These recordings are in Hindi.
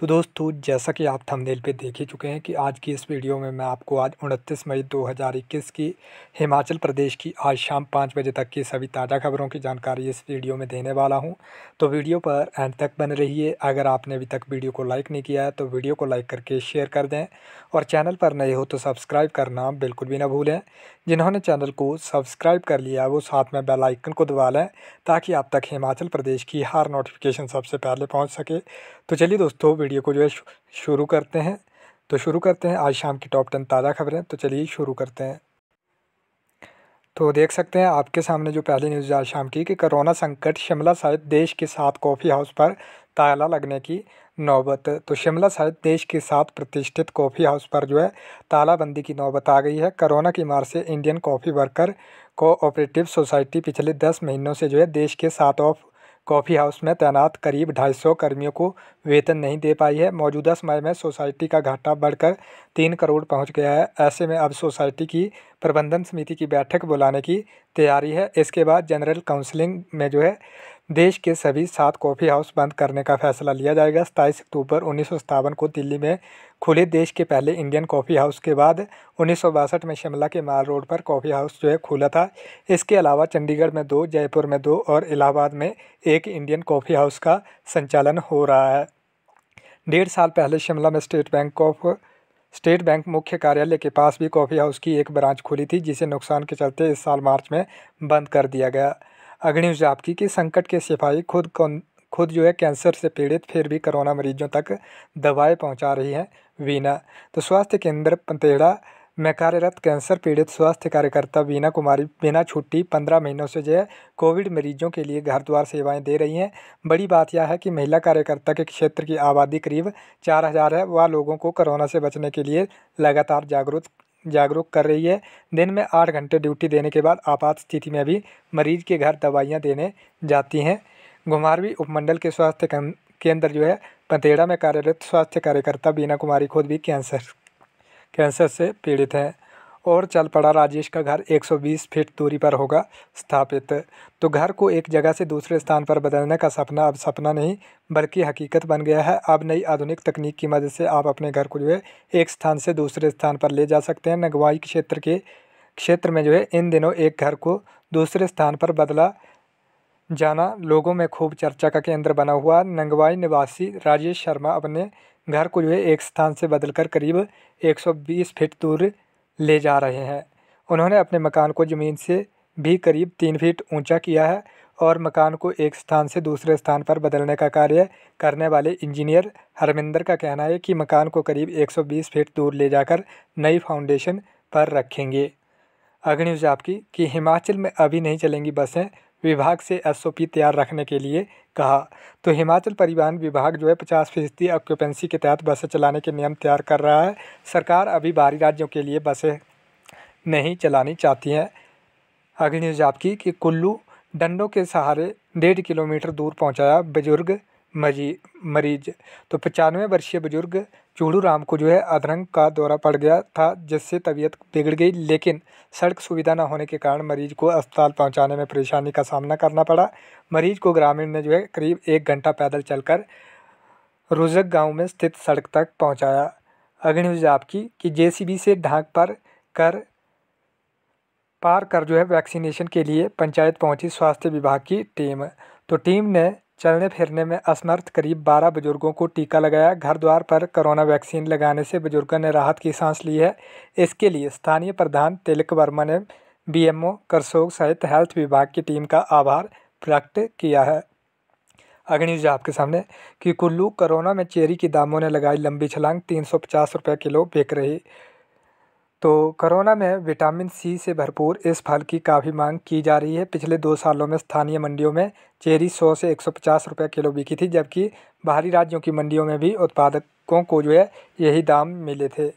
तो दोस्तों जैसा कि आप थंबनेल पे देख ही चुके हैं कि आज की इस वीडियो में मैं आपको आज उनतीस मई 2021 की हिमाचल प्रदेश की आज शाम पाँच बजे तक की सभी ताज़ा खबरों की जानकारी इस वीडियो में देने वाला हूँ तो वीडियो पर एंड तक बने रहिए अगर आपने अभी तक वीडियो को लाइक नहीं किया है तो वीडियो को लाइक करके शेयर कर दें और चैनल पर नए हो तो सब्सक्राइब करना बिल्कुल भी ना भूलें जिन्होंने चैनल को सब्सक्राइब कर लिया वो साथ में बेल आइकन को दबा लें ताकि आप तक हिमाचल प्रदेश की हर नोटिफिकेशन सबसे पहले पहुँच सके तो चलिए दोस्तों वीडियो को जो है शुरू करते हैं तो शुरू करते हैं आज शाम की टॉप टेन ताज़ा खबरें तो चलिए शुरू करते हैं तो देख सकते हैं आपके सामने जो पहली न्यूज़ आज शाम की कि कोरोना संकट शिमला सहित देश के सात कॉफ़ी हाउस पर ताला लगने की नौबत तो शिमला सहित देश के सात प्रतिष्ठित कॉफ़ी हाउस पर जो है तालाबंदी की नौबत आ गई है कोरोना की मार से Indian coffee worker cooperative society पिछले दस महीनों से जो है देश के सात ऑफ कॉफ़ी हाउस में तैनात करीब ढाई सौ कर्मियों को वेतन नहीं दे पाई है मौजूदा समय में सोसाइटी का घाटा बढ़कर तीन करोड़ पहुंच गया है ऐसे में अब सोसाइटी की प्रबंधन समिति की बैठक बुलाने की तैयारी है इसके बाद जनरल काउंसलिंग में जो है देश के सभी सात कॉफ़ी हाउस बंद करने का फैसला लिया जाएगा सताईस अक्टूबर उन्नीस को दिल्ली में खुले देश के पहले इंडियन कॉफ़ी हाउस के बाद उन्नीस में शिमला के माल रोड पर कॉफ़ी हाउस जो है खुला था इसके अलावा चंडीगढ़ में दो जयपुर में दो और इलाहाबाद में एक इंडियन कॉफ़ी हाउस का संचालन हो रहा है डेढ़ साल पहले शिमला में state bank of state bank मुख्य कार्यालय के पास भी कॉफ़ी हाउस की एक ब्रांच खुली थी जिसे नुकसान के चलते इस साल मार्च में बंद कर दिया गया अग्नि जापकी के संकट के सिपाही खुद खुद जो है कैंसर से पीड़ित फिर भी कोरोना मरीजों तक दवाएं पहुंचा रही हैं वीना तो स्वास्थ्य केंद्र पंतेड़ा में कार्यरत कैंसर पीड़ित स्वास्थ्य कार्यकर्ता वीना कुमारी बिना छुट्टी पंद्रह महीनों से जो है कोविड मरीजों के लिए घर द्वार सेवाएं दे रही हैं बड़ी बात यह है कि महिला कार्यकर्ता के क्षेत्र की आबादी करीब चार हज़ार है वह लोगों को कोरोना से बचने के लिए लगातार जागरूक जागरूक कर रही है दिन में आठ घंटे ड्यूटी देने के बाद आपात स्थिति में भी मरीज के घर दवाइयाँ देने जाती हैं घुमारवी उपमंडल के स्वास्थ्य केंद्र जो है पंतेड़ा में कार्यरत स्वास्थ्य कार्यकर्ता बीना कुमारी खुद भी कैंसर कैंसर से पीड़ित हैं और चल पड़ा राजेश का घर 120 फीट दूरी पर होगा स्थापित तो घर को एक जगह से दूसरे स्थान पर बदलने का सपना अब सपना नहीं बल्कि हकीकत बन गया है अब नई आधुनिक तकनीक की मदद से आप अपने घर को जो है एक स्थान से दूसरे स्थान पर ले जा सकते हैं नगवाई क्षेत्र के क्षेत्र में जो है इन दिनों एक घर को दूसरे स्थान पर बदला जाना लोगों में खूब चर्चा का केंद्र बना हुआ नंगवाई निवासी राजेश शर्मा अपने घर को जो है एक स्थान से बदलकर करीब 120 फीट दूर ले जा रहे हैं उन्होंने अपने मकान को ज़मीन से भी करीब तीन फीट ऊंचा किया है और मकान को एक स्थान से दूसरे स्थान पर बदलने का कार्य करने वाले इंजीनियर हरमिंदर का कहना है कि मकान को करीब 120 फीट दूर ले जाकर नई फाउंडेशन पर रखेंगे अग्नि आपकी कि हिमाचल में अभी नहीं चलेंगी बसें विभाग से एस तैयार रखने के लिए कहा तो हिमाचल परिवहन विभाग जो है पचास फीसदी ऑक्यूपेंसी के तहत बसें चलाने के नियम तैयार कर रहा है सरकार अभी बाहरी राज्यों के लिए बसें नहीं चलानी चाहती हैं अगली न्यूज आपकी कि कुल्लू डंडों के सहारे डेढ़ किलोमीटर दूर पहुंचाया बुजुर्ग मजी मरीज तो पचानवे वर्षीय बुजुर्ग चूड़ू राम को जो है अधरंग का दौरा पड़ गया था जिससे तबीयत बिगड़ गई लेकिन सड़क सुविधा न होने के कारण मरीज को अस्पताल पहुंचाने में परेशानी का सामना करना पड़ा मरीज को ग्रामीण ने जो है करीब एक घंटा पैदल चलकर रोजक गांव में स्थित सड़क तक पहुंचाया अग्निवज आपकी कि जे से ढाँक पर कर पार कर जो है वैक्सीनेशन के लिए पंचायत पहुँची स्वास्थ्य विभाग की टीम तो टीम ने चलने फिरने में असमर्थ करीब 12 बुजुर्गों को टीका लगाया घर द्वार पर कोरोना वैक्सीन लगाने से बुजुर्गों ने राहत की सांस ली है इसके लिए स्थानीय प्रधान तिलक वर्मा ने बीएमओ करसोग सहित हेल्थ विभाग की टीम का आभार प्रकट किया है अग्नि आपके सामने कि कुल्लू कोरोना में चेरी की दामों ने लगाई लंबी छलांग तीन सौ पचास रुपये किलो बिक रही तो कोरोना में विटामिन सी से भरपूर इस फल की काफ़ी मांग की जा रही है पिछले दो सालों में स्थानीय मंडियों में चेरी 100 से 150 रुपए किलो बिकी थी जबकि बाहरी राज्यों की मंडियों में भी उत्पादकों को जो है यही दाम मिले थे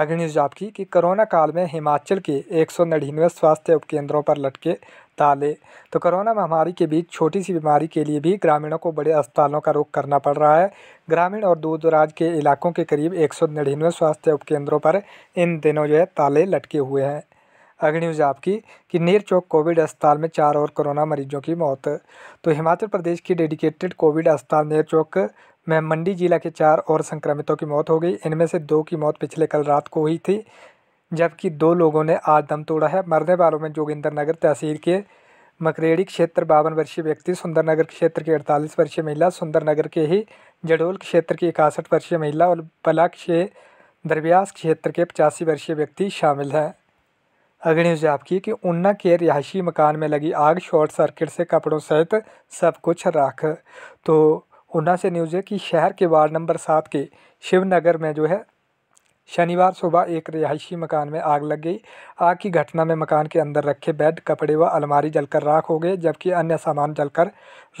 अग्नि की कि कोरोना काल में हिमाचल के एक स्वास्थ्य उपकेंद्रों पर लटके अस्पताल तो कोरोना महामारी के बीच छोटी सी बीमारी के लिए भी ग्रामीणों को बड़े अस्पतालों का रुख करना पड़ रहा है ग्रामीण और दूर दराज के इलाकों के करीब एक स्वास्थ्य उपकेंद्रों पर इन दिनों जो है ताले लटके हुए हैं अग्नि न्यूज़ आपकी कि नीर चौक कोविड अस्पताल में चार और कोरोना मरीजों की मौत तो हिमाचल प्रदेश की डेडिकेटेड कोविड अस्पताल नीर चौक में मंडी जिला के चार और संक्रमितों की मौत हो गई इनमें से दो की मौत पिछले कल रात को हुई थी जबकि दो लोगों ने आज दम तोड़ा है मरने वालों में जोगिंदर नगर तहसील के मकरेड़ी क्षेत्र बावन वर्षीय व्यक्ति सुंदरनगर क्षेत्र की अड़तालीस वर्षीय महिला सुंदरनगर के ही जडोल क्षेत्र की इकसठ वर्षीय महिला और बलाक के दरब्यास क्षेत्र के पचासी वर्षीय व्यक्ति शामिल हैं अगली न्यूज आपकी कि ऊना के रिहायशी मकान में लगी आग शॉर्ट सर्किट से कपड़ों सहित सब कुछ राख तो ऊना से न्यूज़ है कि शहर के वार्ड नंबर सात के शिवनगर में जो है शनिवार सुबह एक रिहायशी मकान में आग लग गई आग की घटना में मकान के अंदर रखे बेड कपड़े व अलमारी जलकर राख हो गए जबकि अन्य सामान जलकर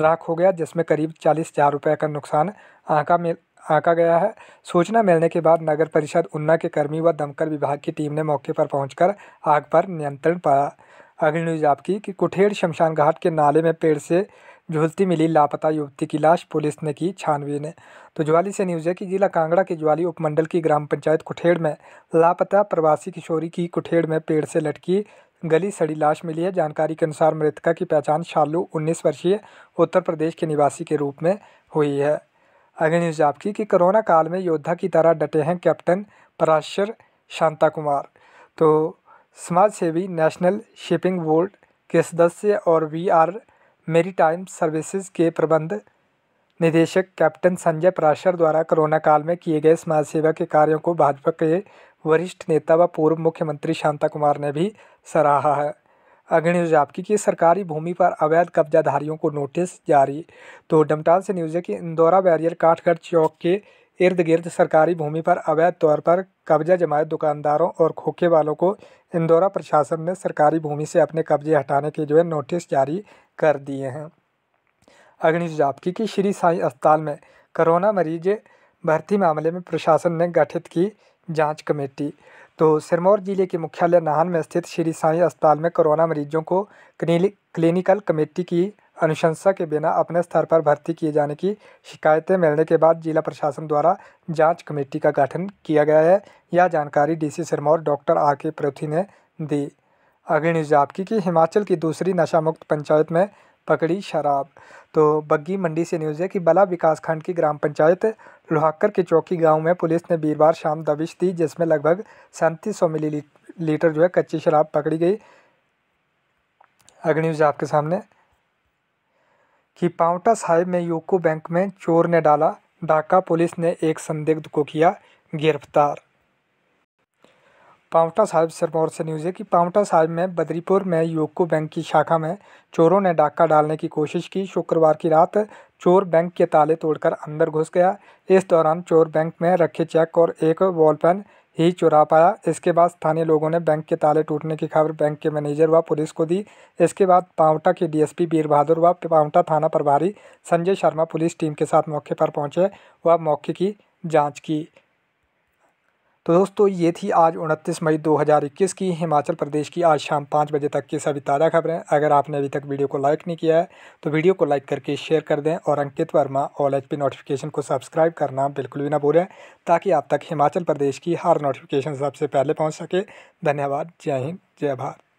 राख हो गया जिसमें करीब चालीस हज़ार रुपये का नुकसान आंका में आंका गया है सूचना मिलने के बाद नगर परिषद ऊना के कर्मी व दमकल विभाग की टीम ने मौके पर पहुंचकर आग पर नियंत्रण पाया अगली न्यूज आपकी कि कुठेड़ शमशान घाट के नाले में पेड़ से झुलती मिली लापता युवती की लाश पुलिस ने की छानबीन तो ज्वाली से न्यूज़ है कि जिला कांगड़ा के ज्वाली उपमंडल की ग्राम पंचायत कुठेड़ में लापता प्रवासी किशोरी की कुठेड़ में पेड़ से लटकी गली सड़ी लाश मिली है जानकारी के अनुसार मृतका की पहचान शालू उन्नीस वर्षीय उत्तर प्रदेश के निवासी के रूप में हुई है अगली न्यूज़ आपकी कि कोरोना काल में योद्धा की तरह डटे हैं कैप्टन पराशर शांता कुमार तो समाज सेवी नेशनल शिपिंग बोर्ड के सदस्य और वी आर मेरीटाइम सर्विसेज के प्रबंध निदेशक कैप्टन संजय पराशर द्वारा कोरोना काल में किए गए समाज सेवा के कार्यों को भाजपा के वरिष्ठ नेता व पूर्व मुख्यमंत्री शांता कुमार ने भी सराहा है अग्निज आपकी की सरकारी भूमि पर अवैध कब्जाधारियों को नोटिस जारी तो डमटाल से न्यूज़ है कि इंदौरा बैरियर काठगढ़ चौक के इर्द गिर्द सरकारी भूमि पर अवैध तौर पर कब्जा जमाए दुकानदारों और खोखे वालों को इंदौरा प्रशासन ने सरकारी भूमि से अपने कब्जे हटाने के जो है नोटिस जारी कर दिए हैं अग्नि जापकी की श्री साई अस्पताल में कोरोना मरीज भर्ती मामले में प्रशासन ने गठित की जांच कमेटी तो सिरमौर जिले के मुख्यालय नाहन में स्थित श्री साई अस्पताल में कोरोना मरीजों को क्लिनिकल कमेटी की अनुशंसा के बिना अपने स्तर पर भर्ती किए जाने की शिकायतें मिलने के बाद जिला प्रशासन द्वारा जांच कमेटी का गठन किया गया है यह जानकारी डीसी सिरमौर डॉक्टर आर के पृथ्वी ने दी अग्नि जापकी की हिमाचल की दूसरी नशा मुक्त पंचायत में पकड़ी शराब तो बग्गी मंडी से न्यूज़ है कि बला विकास खंड की ग्राम पंचायत लोहाकर के चौकी गांव में पुलिस ने वीरवार शाम दबिश दी जिसमें लगभग सैंतीस सौ मिली लीटर जो है कच्ची शराब पकड़ी गई अग्निव्यूज आपके सामने कि पावटा साहिब में यूको बैंक में चोर ने डाला डाका पुलिस ने एक संदिग्ध को किया गिरफ्तार पांवटा साहिब सिरमौर से न्यूज़ है कि पांवटा साहिब में बदरीपुर में यूको बैंक की शाखा में चोरों ने डाका डालने की कोशिश की शुक्रवार की रात चोर बैंक के ताले तोड़कर अंदर घुस गया इस दौरान चोर बैंक में रखे चेक और एक वॉल पेन ही चुरा पाया इसके बाद स्थानीय लोगों ने बैंक के ताले टूटने की खबर बैंक के मैनेजर व पुलिस को दी इसके बाद पांवटा के डीएसपी वीर बहादुर व पांवटा थाना प्रभारी संजय शर्मा पुलिस टीम के साथ मौके पर पहुंचे व मौके की जांच की तो दोस्तों ये थी आज 29 मई 2021 की हिमाचल प्रदेश की आज शाम पाँच बजे तक की सभी ताज़ा खबरें अगर आपने अभी तक वीडियो को लाइक नहीं किया है तो वीडियो को लाइक करके शेयर कर दें और अंकित वर्मा ऑल एच नोटिफिकेशन को सब्सक्राइब करना बिल्कुल भी ना भूलें ताकि आप तक हिमाचल प्रदेश की हर नोटिफिकेशन सबसे पहले पहुँच सके धन्यवाद जय हिंद जय भारत